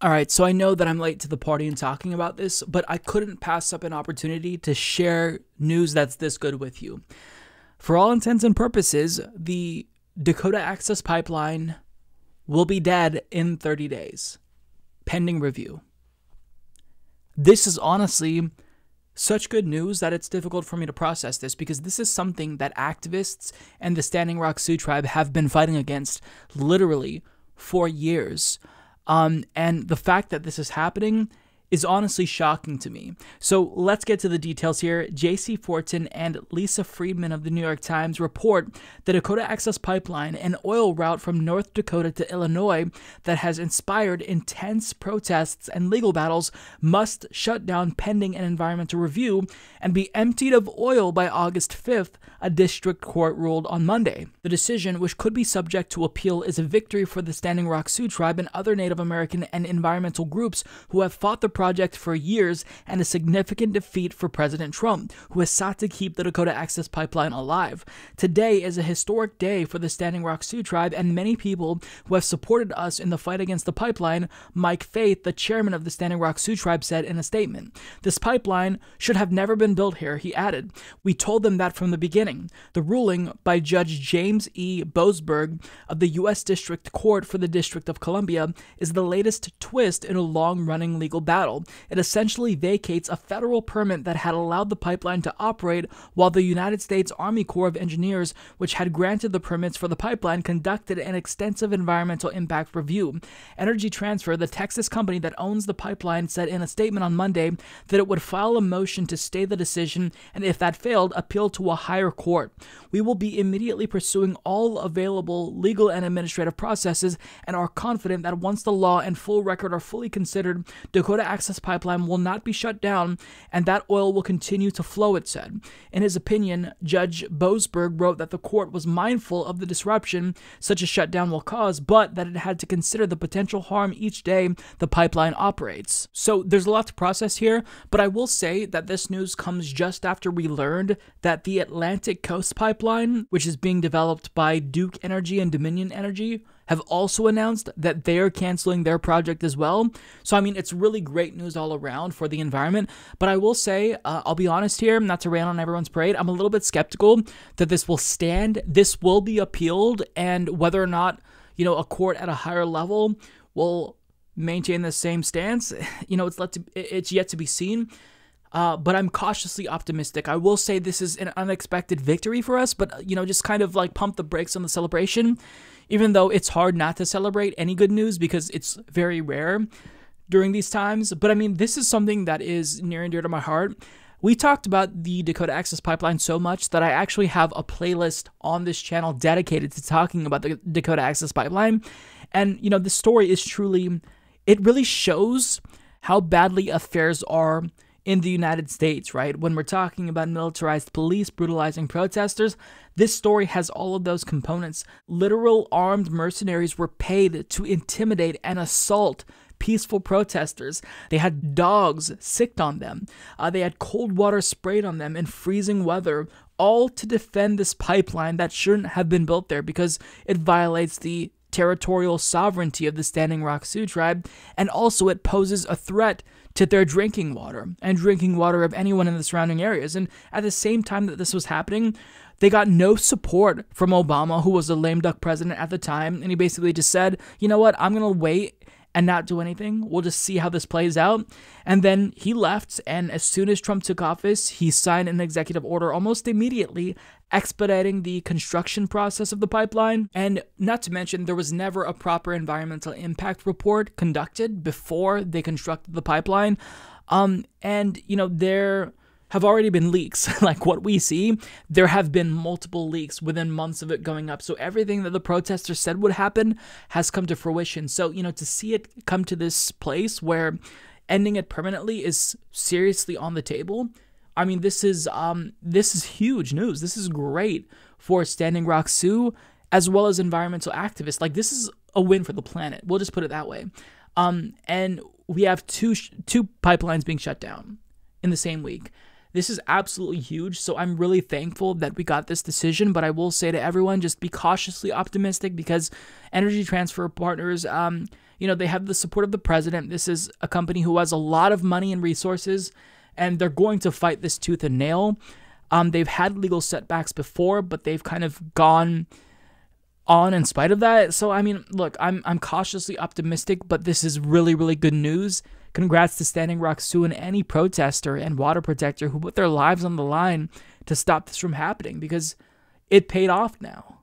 All right, so I know that I'm late to the party in talking about this, but I couldn't pass up an opportunity to share news that's this good with you. For all intents and purposes, the Dakota Access Pipeline will be dead in 30 days, pending review. This is honestly such good news that it's difficult for me to process this because this is something that activists and the Standing Rock Sioux tribe have been fighting against literally for years. Um, and the fact that this is happening is honestly shocking to me. So let's get to the details here. JC Fortin and Lisa Friedman of the New York Times report the Dakota Access Pipeline, an oil route from North Dakota to Illinois that has inspired intense protests and legal battles, must shut down pending an environmental review and be emptied of oil by August 5th, a district court ruled on Monday. The decision, which could be subject to appeal, is a victory for the Standing Rock Sioux tribe and other Native American and environmental groups who have fought the project for years and a significant defeat for President Trump, who has sought to keep the Dakota Access Pipeline alive. Today is a historic day for the Standing Rock Sioux tribe and many people who have supported us in the fight against the pipeline, Mike Faith, the chairman of the Standing Rock Sioux tribe, said in a statement. This pipeline should have never been built here, he added. We told them that from the beginning. The ruling by Judge James E. Boesberg of the U.S. District Court for the District of Columbia is the latest twist in a long running legal battle Seattle, it essentially vacates a federal permit that had allowed the pipeline to operate while the United States Army Corps of Engineers, which had granted the permits for the pipeline, conducted an extensive environmental impact review. Energy Transfer, the Texas company that owns the pipeline, said in a statement on Monday that it would file a motion to stay the decision and, if that failed, appeal to a higher court. We will be immediately pursuing all available legal and administrative processes and are confident that once the law and full record are fully considered, Dakota Access Pipeline will not be shut down and that oil will continue to flow, it said. In his opinion, Judge Boesberg wrote that the court was mindful of the disruption such a shutdown will cause, but that it had to consider the potential harm each day the pipeline operates. So there's a lot to process here, but I will say that this news comes just after we learned that the Atlantic Coast Pipeline, which is being developed by Duke Energy and Dominion Energy, have also announced that they are canceling their project as well. So, I mean, it's really great news all around for the environment. But I will say, uh, I'll be honest here, not to rain on everyone's parade, I'm a little bit skeptical that this will stand. This will be appealed, and whether or not, you know, a court at a higher level will maintain the same stance, you know, it's, let to, it's yet to be seen. Uh, but I'm cautiously optimistic. I will say this is an unexpected victory for us, but you know, just kind of like pump the brakes on the celebration even though it's hard not to celebrate any good news because it's very rare during these times. But I mean, this is something that is near and dear to my heart. We talked about the Dakota Access Pipeline so much that I actually have a playlist on this channel dedicated to talking about the Dakota Access Pipeline. And, you know, the story is truly, it really shows how badly affairs are in the United States, right? When we're talking about militarized police brutalizing protesters, this story has all of those components. Literal armed mercenaries were paid to intimidate and assault peaceful protesters. They had dogs sicked on them. Uh, they had cold water sprayed on them in freezing weather, all to defend this pipeline that shouldn't have been built there because it violates the territorial sovereignty of the Standing Rock Sioux tribe, and also it poses a threat to their drinking water and drinking water of anyone in the surrounding areas. And at the same time that this was happening, they got no support from Obama, who was a lame duck president at the time. And he basically just said, you know what, I'm going to wait and not do anything. We'll just see how this plays out. And then he left. And as soon as Trump took office, he signed an executive order almost immediately expediting the construction process of the pipeline. And not to mention, there was never a proper environmental impact report conducted before they constructed the pipeline. Um, and, you know, there have already been leaks. like what we see, there have been multiple leaks within months of it going up. So everything that the protesters said would happen has come to fruition. So, you know, to see it come to this place where ending it permanently is seriously on the table I mean, this is um, this is huge news. This is great for Standing Rock Sioux as well as environmental activists. Like this is a win for the planet. We'll just put it that way. Um, and we have two two pipelines being shut down in the same week. This is absolutely huge. So I'm really thankful that we got this decision. But I will say to everyone, just be cautiously optimistic because Energy Transfer Partners, um, you know, they have the support of the president. This is a company who has a lot of money and resources and they're going to fight this tooth and nail. Um, they've had legal setbacks before, but they've kind of gone on in spite of that. So I mean, look, I'm I'm cautiously optimistic, but this is really really good news. Congrats to Standing Rock Sioux and any protester and water protector who put their lives on the line to stop this from happening because it paid off now.